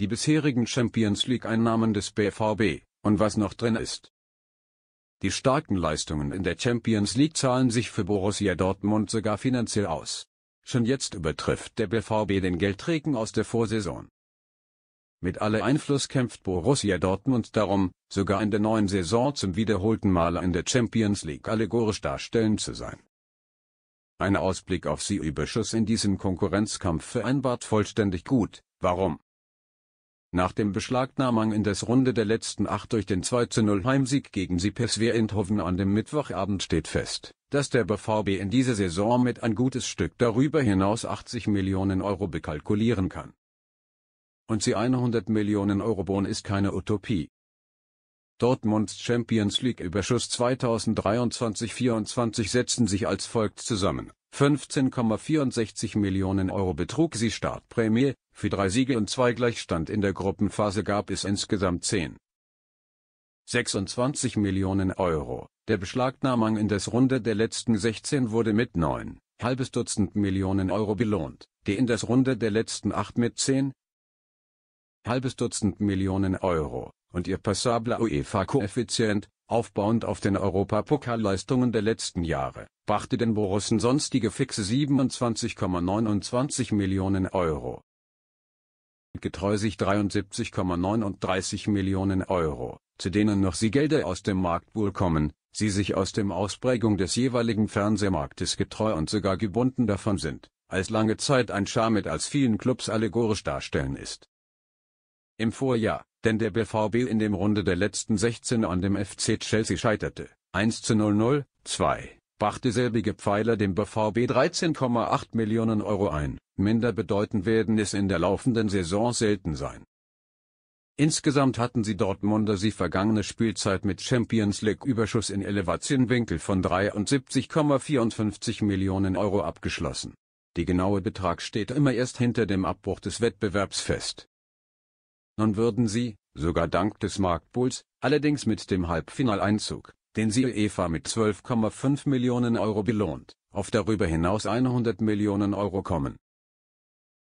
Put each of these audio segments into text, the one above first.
die bisherigen Champions League-Einnahmen des BVB und was noch drin ist. Die starken Leistungen in der Champions League zahlen sich für Borussia Dortmund sogar finanziell aus. Schon jetzt übertrifft der BVB den Geldregen aus der Vorsaison. Mit aller Einfluss kämpft Borussia Dortmund darum, sogar in der neuen Saison zum wiederholten Male in der Champions League allegorisch darstellen zu sein. Ein Ausblick auf sie Überschuss in diesem Konkurrenzkampf vereinbart vollständig gut, warum? Nach dem Beschlagnahmung in des Runde der letzten acht durch den 2-0 Heimsieg gegen Sipeswehr Eindhoven an dem Mittwochabend steht fest, dass der BVB in dieser Saison mit ein gutes Stück darüber hinaus 80 Millionen Euro bekalkulieren kann. Und sie 100 Millionen Euro Bon ist keine Utopie. Dortmunds Champions League Überschuss 2023-24 setzen sich als folgt zusammen. 15,64 Millionen Euro betrug sie Startprämie, für drei Siege und zwei Gleichstand in der Gruppenphase gab es insgesamt 10. 26 Millionen Euro, der Beschlagnahmung in des Runde der letzten 16 wurde mit 9, halbes Dutzend Millionen Euro belohnt, die in des Runde der letzten 8 mit 10, halbes Dutzend Millionen Euro, und ihr passabler UEFA-Koeffizient, aufbauend auf den Europapokalleistungen der letzten Jahre, brachte den Borussen sonstige fixe 27,29 Millionen Euro. Getreu sich 73,39 Millionen Euro, zu denen noch sie Gelder aus dem Marktpool kommen, sie sich aus dem Ausprägung des jeweiligen Fernsehmarktes getreu und sogar gebunden davon sind, als lange Zeit ein mit als vielen Clubs allegorisch darstellen ist im Vorjahr, denn der BVB in dem Runde der letzten 16 an dem FC Chelsea scheiterte. 1 zu 0 0, 2, brachte selbige Pfeiler dem BVB 13,8 Millionen Euro ein, minder bedeutend werden es in der laufenden Saison selten sein. Insgesamt hatten sie Dortmunder sie vergangene Spielzeit mit Champions League Überschuss in Elevationwinkel von 73,54 Millionen Euro abgeschlossen. Die genaue Betrag steht immer erst hinter dem Abbruch des Wettbewerbs fest. Nun würden sie, sogar dank des Marktpools, allerdings mit dem Halbfinaleinzug, den sie UEFA mit 12,5 Millionen Euro belohnt, auf darüber hinaus 100 Millionen Euro kommen.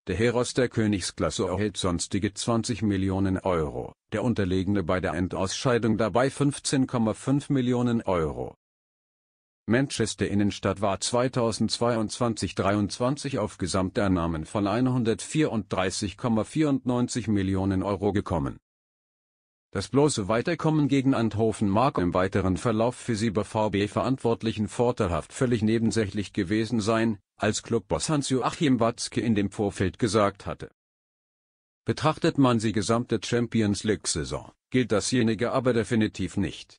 Der Heros der Königsklasse erhält sonstige 20 Millionen Euro, der Unterlegene bei der Endausscheidung dabei 15,5 Millionen Euro. Manchester Innenstadt war 2022-23 auf Gesamteinnahmen von 134,94 Millionen Euro gekommen. Das bloße Weiterkommen gegen Anthofen mag im weiteren Verlauf für sie bei VB verantwortlichen vorteilhaft völlig nebensächlich gewesen sein, als Clubboss Hans-Joachim Watzke in dem Vorfeld gesagt hatte. Betrachtet man sie gesamte Champions League-Saison, gilt dasjenige aber definitiv nicht.